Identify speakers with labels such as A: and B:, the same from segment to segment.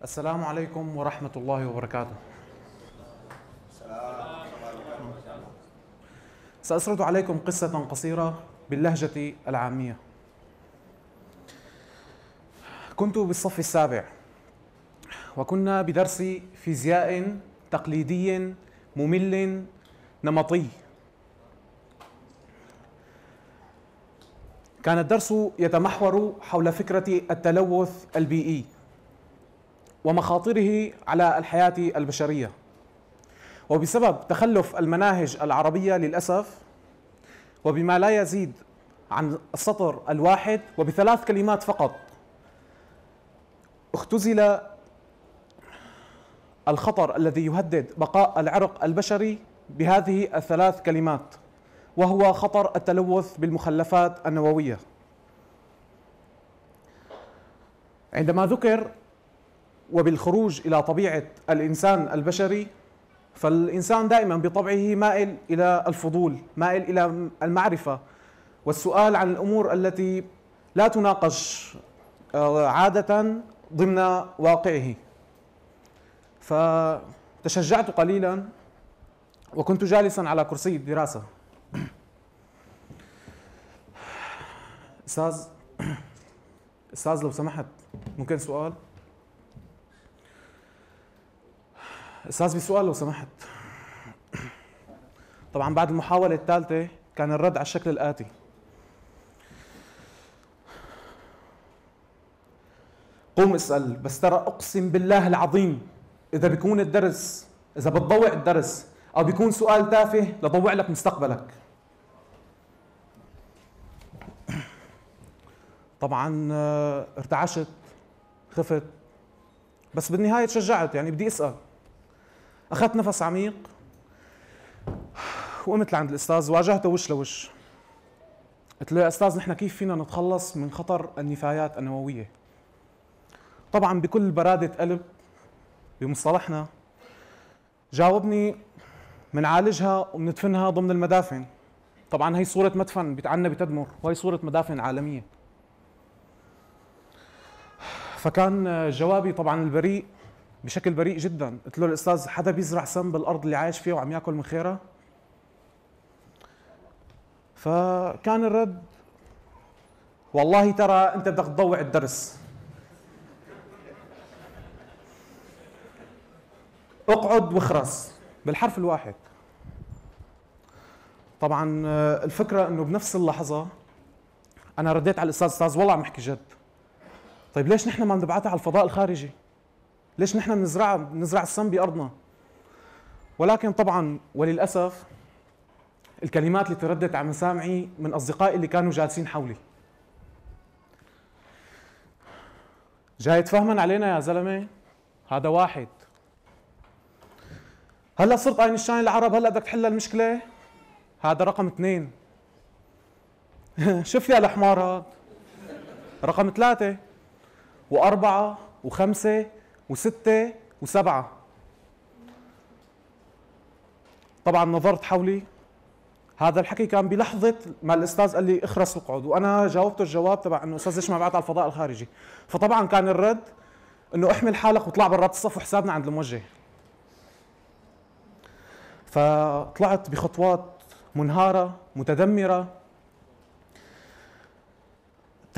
A: السلام عليكم ورحمة الله وبركاته سأسرد عليكم قصة قصيرة باللهجة العامية كنت بالصف السابع وكنا بدرس فيزياء تقليدي ممل نمطي كان الدرس يتمحور حول فكرة التلوث البيئي ومخاطره على الحياة البشرية وبسبب تخلف المناهج العربية للأسف وبما لا يزيد عن السطر الواحد وبثلاث كلمات فقط اختزل الخطر الذي يهدد بقاء العرق البشري بهذه الثلاث كلمات وهو خطر التلوث بالمخلفات النوويه عندما ذكر وبالخروج إلى طبيعة الإنسان البشري فالإنسان دائما بطبعه مائل إلى الفضول مائل إلى المعرفة والسؤال عن الأمور التي لا تناقش آه، عادة ضمن واقعه فتشجعت قليلا وكنت جالسا على كرسي الدراسة أستاذ أستاذ لو سمحت ممكن سؤال؟ استاذ بسؤال لو سمحت طبعا بعد المحاولة الثالثة كان الرد على الشكل الآتي قوم اسأل بس ترى أقسم بالله العظيم إذا بيكون الدرس إذا بتضوع الدرس أو بيكون سؤال تافه لضوع لك مستقبلك طبعا آه، ارتعشت خفت بس بالنهاية تشجعت يعني بدي أسأل اخذت نفس عميق وقمت لعند الاستاذ واجهته وش لوش قلت له يا استاذ نحن كيف فينا نتخلص من خطر النفايات النوويه طبعا بكل براده قلب بمصطلحنا جاوبني منعالجها ومندفنها ضمن المدافن طبعا هي صورة مدفن بتعنا بتدمر وهي صورة مدافن عالمية فكان جوابي طبعا البريء بشكل بريء جدا قلت له الاستاذ حدا بيزرع سم بالارض اللي عايش فيها وعم ياكل من خيرها فكان الرد والله ترى انت بدك تضوع الدرس اقعد واخرس بالحرف الواحد طبعا الفكره انه بنفس اللحظه انا رديت على الاستاذ استاذ والله عم احكي جد طيب ليش نحن ما نبعتها على الفضاء الخارجي ليش نحن بنزرعها بنزرع السم بارضنا ولكن طبعا وللاسف الكلمات اللي تردت على مسامعي من اصدقائي اللي كانوا جالسين حولي جاي تفهمن علينا يا زلمه هذا واحد هلا صرت اينشتاين العرب هلا بدك تحل المشكله هذا رقم اثنين شوف يا الحمار هذا رقم ثلاثة وأربعة وخمسة وستة وسبعة طبعا نظرت حولي هذا الحكي كان بلحظة ما الأستاذ قال لي اخرس القعود وأنا جاوبته الجواب تبع أنه أستاذ ليش ما بعت على الفضاء الخارجي فطبعا كان الرد أنه احمل حالك وطلع برات الصف وحسابنا عند الموجه فطلعت بخطوات منهارة متدمرة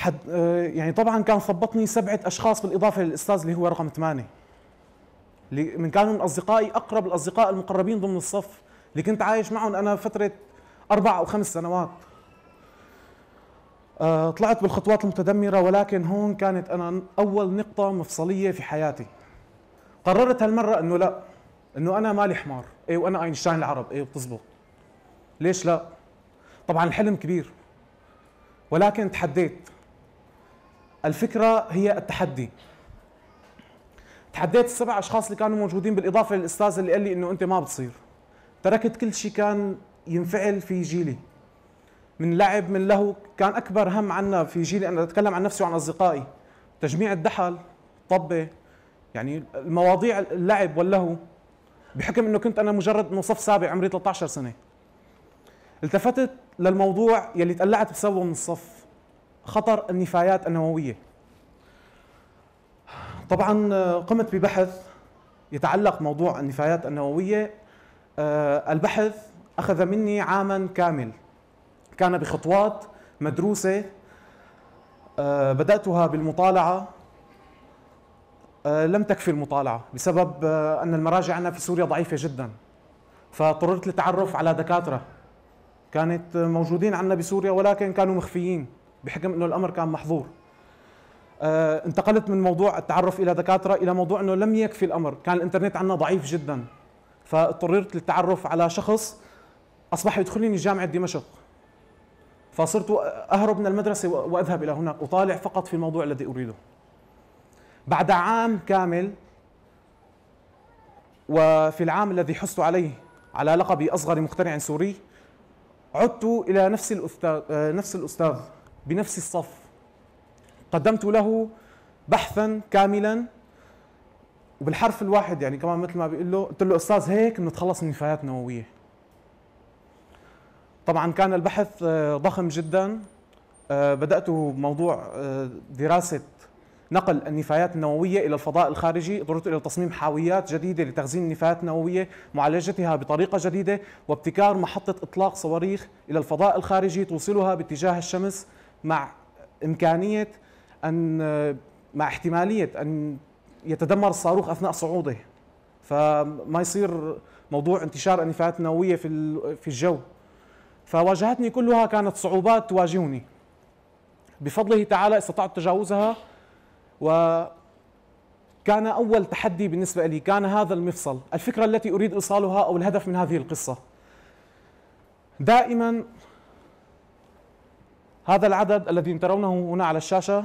A: حد آه، يعني طبعا كان ثبطني سبعه اشخاص بالاضافه للاستاذ اللي هو رقم ثمانيه اللي من كانوا من اصدقائي اقرب الاصدقاء المقربين ضمن الصف اللي كنت عايش معهم انا فتره اربع او خمس سنوات آه، طلعت بالخطوات المتدمرة ولكن هون كانت أنا أول نقطة مفصلية في حياتي قررت هالمرة أنه لا أنه أنا مالي حمار إيه وأنا أينشتاين العرب إيه بتزبط ليش لا طبعا الحلم كبير ولكن تحديت الفكره هي التحدي تحديت السبع اشخاص اللي كانوا موجودين بالاضافه للاستاذ اللي قال لي انه انت ما بتصير تركت كل شيء كان ينفعل في جيلي من لعب من لهو كان اكبر هم عنا في جيلي انا اتكلم عن نفسي وعن اصدقائي تجميع الدحل طبه يعني المواضيع اللعب واللهو بحكم انه كنت انا مجرد من صف سابع عمري 13 سنه التفتت للموضوع يلي تقلعت بسببه من الصف خطر النفايات النوويه. طبعا آه، قمت ببحث يتعلق موضوع النفايات النوويه آه، البحث اخذ مني عاما كامل كان بخطوات مدروسه آه، بداتها بالمطالعه لم تكفي المطالعه بسبب ان المراجع عندنا في سوريا ضعيفه جدا فاضطررت للتعرف على دكاتره كانت موجودين عندنا بسوريا ولكن كانوا مخفيين بحكم انه الامر كان محظور آه انتقلت من موضوع التعرف الى دكاتره الى موضوع انه لم يكفي الامر كان الانترنت عندنا ضعيف جدا فاضطررت للتعرف على شخص اصبح يدخلني جامعه دمشق فصرت اهرب من المدرسه واذهب الى هناك اطالع فقط في الموضوع الذي اريده بعد عام كامل وفي العام الذي حصت عليه على لقبي اصغر مخترع سوري عدت الى نفس الاستاذ آه، نفس الاستاذ بنفس الصف قدمت له بحثا كاملا وبالحرف الواحد يعني كمان مثل ما بيقول له قلت له استاذ هيك بنتخلص من نفايات نوويه طبعا كان البحث آه، ضخم جدا آه، بداته بموضوع آه، دراسه نقل النفايات النووية إلى الفضاء الخارجي اضطررت إلى تصميم حاويات جديدة لتخزين النفايات النووية معالجتها بطريقة جديدة وابتكار محطة إطلاق صواريخ إلى الفضاء الخارجي توصلها باتجاه الشمس مع امكانيه ان مع احتماليه ان يتدمر الصاروخ اثناء صعوده فما يصير موضوع انتشار النفايات النوويه في في الجو فواجهتني كلها كانت صعوبات تواجهني بفضله تعالى استطعت تجاوزها وكان اول تحدي بالنسبه لي كان هذا المفصل الفكره التي اريد ايصالها او الهدف من هذه القصه دائما هذا العدد الذي ترونه هنا على الشاشة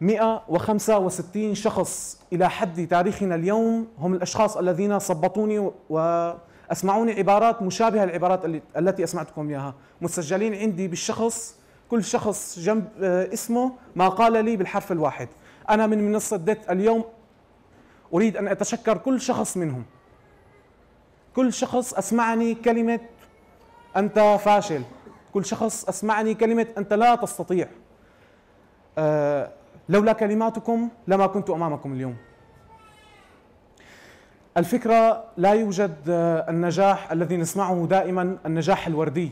A: 165 شخص إلى حد تاريخنا اليوم هم الأشخاص الذين صبطوني وأسمعوني عبارات مشابهة للعبارات التي أسمعتكم إياها مسجلين عندي بالشخص كل شخص جنب آه، اسمه ما قال لي بالحرف الواحد أنا من منصة ديت اليوم أريد أن أتشكر كل شخص منهم كل شخص أسمعني كلمة أنت فاشل كل شخص أسمعني كلمة أنت لا تستطيع أه لولا كلماتكم لما كنت أمامكم اليوم الفكرة لا يوجد آه، النجاح الذي نسمعه دائما النجاح الوردي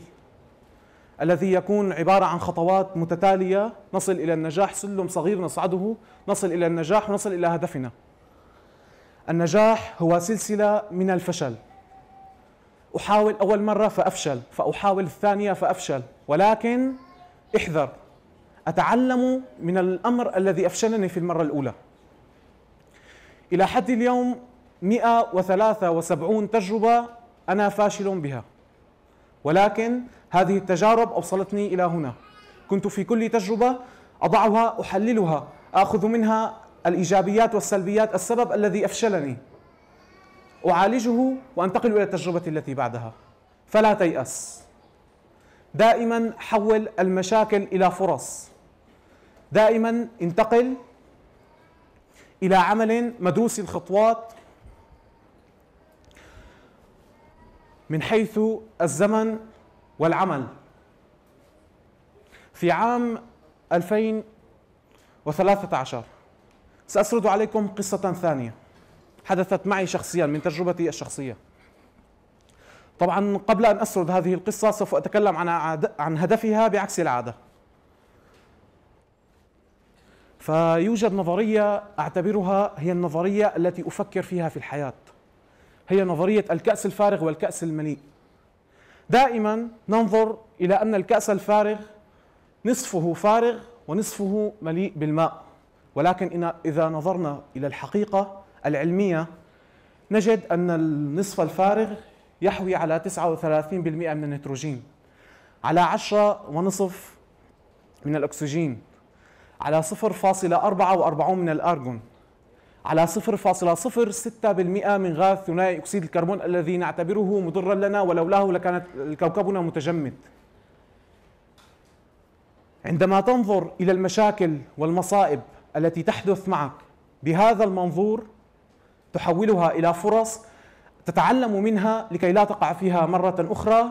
A: الذي يكون عبارة عن خطوات متتالية نصل إلى النجاح سلم صغير نصعده نصل إلى النجاح ونصل إلى هدفنا النجاح هو سلسلة من الفشل أحاول أول مرة فأفشل فأحاول الثانية فأفشل ولكن احذر أتعلم من الأمر الذي أفشلني في المرة الأولى إلى حد اليوم 173 تجربة أنا فاشل بها ولكن هذه التجارب أوصلتني إلى هنا كنت في كل تجربة أضعها أحللها آخذ منها الإيجابيات والسلبيات السبب الذي أفشلني أعالجه وأنتقل إلى التجربة التي بعدها فلا تيأس دائما حول المشاكل إلى فرص دائما انتقل إلى عمل مدروس الخطوات من حيث الزمن والعمل في عام 2013 سأسرد عليكم قصة ثانية حدثت معي شخصيا من تجربتي الشخصيه طبعا قبل ان اسرد هذه القصه سوف اتكلم عن عن هدفها بعكس العاده فيوجد نظريه اعتبرها هي النظريه التي افكر فيها في الحياه هي نظريه الكاس الفارغ والكاس المليء دائما ننظر الى ان الكاس الفارغ نصفه فارغ ونصفه مليء بالماء ولكن إذا نظرنا إلى الحقيقة العلمية نجد أن النصف الفارغ يحوي على 39% من النيتروجين على 10 ونصف من الأكسجين على 0.44 من الأرجون على 0.06% من غاز ثنائي أكسيد الكربون الذي نعتبره مضرا لنا ولولاه لكانت كوكبنا متجمد عندما تنظر إلى المشاكل والمصائب التي تحدث معك بهذا المنظور تحولها إلى فرص تتعلم منها لكي لا تقع فيها مرة أخرى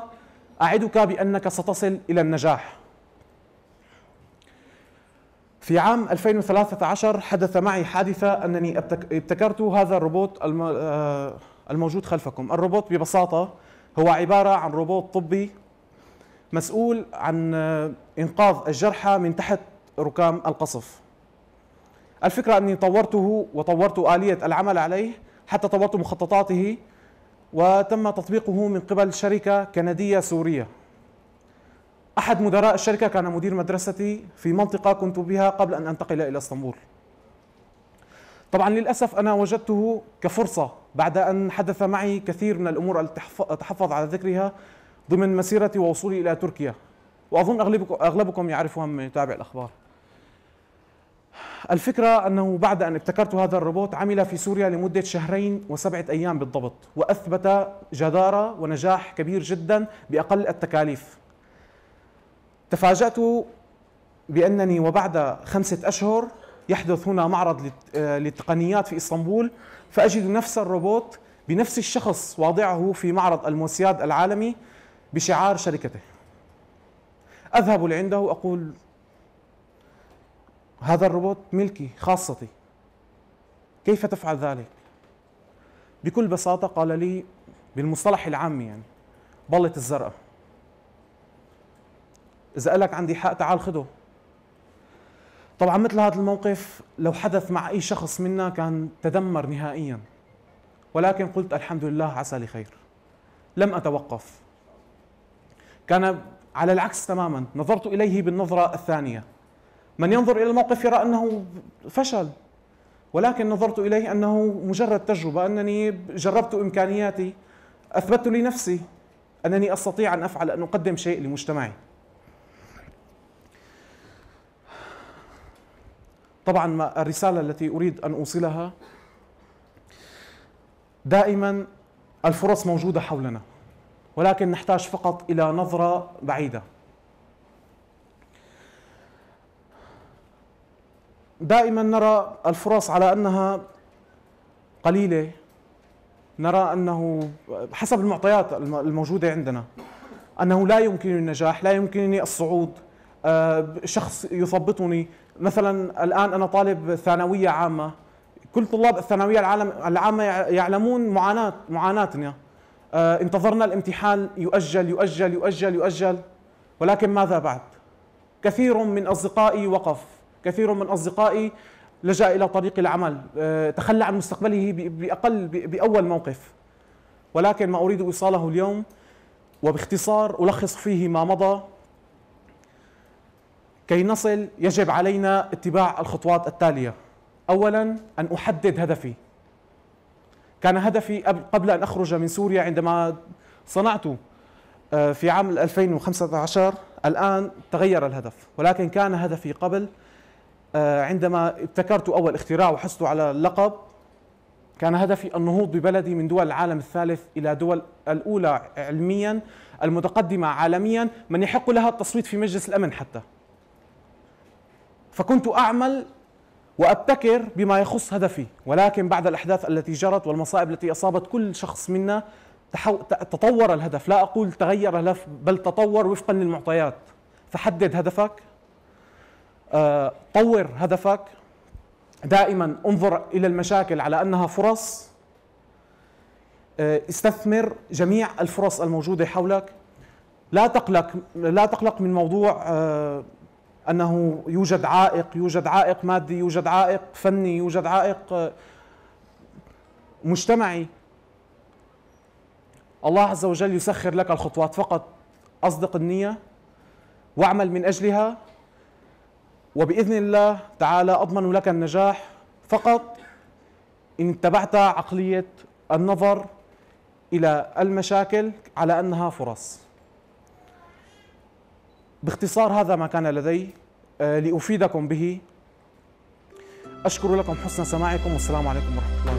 A: أعدك بأنك ستصل إلى النجاح في عام 2013 حدث معي حادثة أنني ابتكرت هذا الروبوت آه، الموجود خلفكم الروبوت ببساطة هو عبارة عن روبوت طبي مسؤول عن آه، إنقاذ الجرحى من تحت ركام القصف الفكرة أني طورته وطورت آلية العمل عليه حتى طورت مخططاته وتم تطبيقه من قبل شركة كندية سورية أحد مدراء الشركة كان مدير مدرستي في منطقة كنت بها قبل أن أنتقل إلى اسطنبول طبعا للأسف أنا وجدته كفرصة بعد أن حدث معي كثير من الأمور التي أتحفظ على ذكرها ضمن مسيرتي ووصولي إلى تركيا وأظن أغلبكم يعرفها من يتابع الأخبار الفكرة أنه بعد أن ابتكرت هذا الروبوت عمل في سوريا لمدة شهرين وسبعة أيام بالضبط وأثبت جدارة ونجاح كبير جدا بأقل التكاليف تفاجأت بأنني وبعد خمسة أشهر يحدث هنا معرض آه، للتقنيات في إسطنبول فأجد نفس الروبوت بنفس الشخص واضعه في معرض الموسياد العالمي بشعار شركته أذهب لعنده وأقول هذا الروبوت ملكي خاصتي كيف تفعل ذلك؟ بكل بساطة قال لي بالمصطلح العامي يعني بلط الزرقاء إذا قالك عندي حق تعال خده طبعا مثل هذا الموقف لو حدث مع أي شخص منا كان تدمر نهائيا ولكن قلت الحمد لله عسى لخير لم أتوقف كان على العكس تماما نظرت إليه بالنظرة الثانية من ينظر إلى الموقف يرى أنه فشل ولكن نظرت إليه أنه مجرد تجربة أنني جربت إمكانياتي أثبتت لنفسي أنني أستطيع أن أفعل أن أقدم شيء لمجتمعي طبعا الرسالة التي أريد أن أوصلها دائما الفرص موجودة حولنا ولكن نحتاج فقط إلى نظرة بعيدة دائما نرى الفرص على انها قليله نرى انه حسب المعطيات الموجوده عندنا انه لا يمكنني النجاح لا يمكنني الصعود آه، شخص يثبطني مثلا الان انا طالب ثانويه عامه كل طلاب الثانويه العالم العامه يعلمون معاناه معاناتنا آه، انتظرنا الامتحان يؤجل يؤجل يؤجل يؤجل ولكن ماذا بعد كثير من اصدقائي وقف كثير من أصدقائي لجأ إلى طريق العمل آه، تخلى عن مستقبله بأقل بأول موقف ولكن ما أريد إيصاله اليوم وباختصار ألخص فيه ما مضى كي نصل يجب علينا اتباع الخطوات التالية أولا أن أحدد هدفي كان هدفي قبل أن أخرج من سوريا عندما صنعت آه، في عام 2015 الآن تغير الهدف ولكن كان هدفي قبل آه، عندما ابتكرت أول اختراع وحصلت على اللقب كان هدفي النهوض ببلدي من دول العالم الثالث إلى دول الأولى علميا المتقدمة عالميا من يحق لها التصويت في مجلس الأمن حتى فكنت أعمل وأبتكر بما يخص هدفي ولكن بعد الأحداث التي جرت والمصائب التي أصابت كل شخص منا تطور الهدف لا أقول تغير الهدف بل تطور وفقا للمعطيات فحدد هدفك آه، طور هدفك دائما انظر الى المشاكل على انها فرص آه، استثمر جميع الفرص الموجوده حولك لا تقلق لا تقلق من موضوع آه، انه يوجد عائق يوجد عائق مادي يوجد عائق فني يوجد عائق مجتمعي الله عز وجل يسخر لك الخطوات فقط اصدق النيه واعمل من اجلها وبإذن الله تعالى أضمن لك النجاح فقط إن اتبعت عقلية النظر إلى المشاكل على أنها فرص باختصار هذا ما كان لدي آه، لأفيدكم به أشكر لكم حسن سماعكم والسلام عليكم ورحمة الله